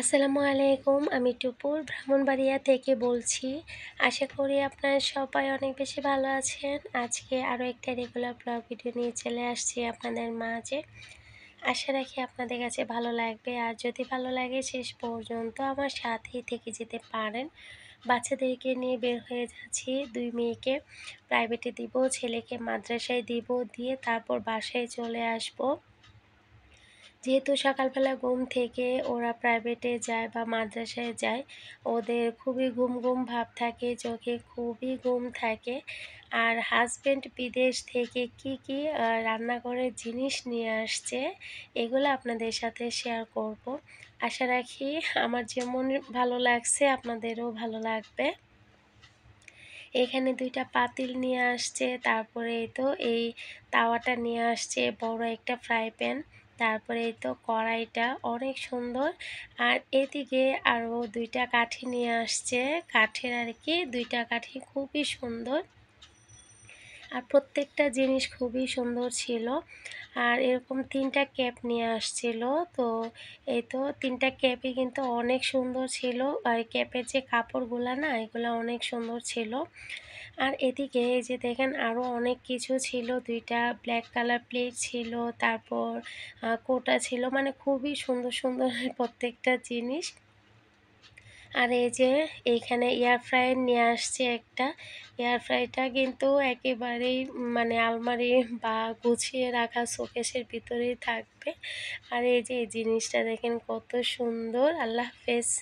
আসসালামু আলাইকুম আমি টুপুর ব্রাহ্মণবাড়িয়া থেকে বলছি আশা করি আপনারা সবাই অনেক বেশি ভালো আছেন আজকে আরও একটা রেগুলার ব্লগ ভিডিও নিয়ে চলে আসছি আপনাদের মাঝে আশা রাখি আপনাদের কাছে ভালো লাগবে আর যদি ভালো লাগে শেষ পর্যন্ত আমার সাথেই থেকে যেতে পারেন বাচ্চাদেরকে নিয়ে বের হয়ে যাচ্ছি দুই মেয়েকে প্রাইভেটে দিব ছেলেকে মাদ্রাসায় দিব দিয়ে তারপর বাসায় চলে আসবো যেহেতু সকালবেলা ঘুম থেকে ওরা প্রাইভেটে যায় বা মাদ্রাসায় যায় ওদের খুবই ঘুম ঘুম ভাব থাকে চোখে খুবই ঘুম থাকে আর হাজব্যান্ড বিদেশ থেকে কি কি রান্নাঘরের জিনিস নিয়ে আসছে এগুলো আপনাদের সাথে শেয়ার করব আশা রাখি আমার যেমন ভালো লাগছে আপনাদেরও ভালো লাগবে এখানে দুইটা পাতিল নিয়ে আসছে তারপরে তো এই তাওয়াটা নিয়ে আসছে বড় একটা ফ্রাই প্যান তারপরে এই তো কড়াইটা অনেক সুন্দর আর এদিকে আরও দুইটা কাঠি নিয়ে আসছে কাঠের আর কি দুইটা কাঠি খুবই সুন্দর আর প্রত্যেকটা জিনিস খুবই সুন্দর ছিল আর এরকম তিনটা ক্যাপ নিয়ে আসছিল তো এই তো তিনটা ক্যাপই কিন্তু অনেক সুন্দর ছিল আর ক্যাপের যে কাপড়গুলো না এগুলো অনেক সুন্দর ছিল আর এদিকে এই যে দেখেন আরও অনেক কিছু ছিল দুইটা ব্ল্যাক কালার প্লেট ছিল তারপর কোটা ছিল মানে খুবই সুন্দর সুন্দর প্রত্যেকটা জিনিস আর এই যে এইখানে এয়ার ফ্রায়ার নিয়ে আসছে একটা এয়ার ফ্রাইটা কিন্তু একেবারেই মানে আলমারি বা গুছিয়ে রাখা শোকেশের ভিতরেই থাকবে আর এই যে এই জিনিসটা দেখেন কত সুন্দর আল্লাহ হাফেজ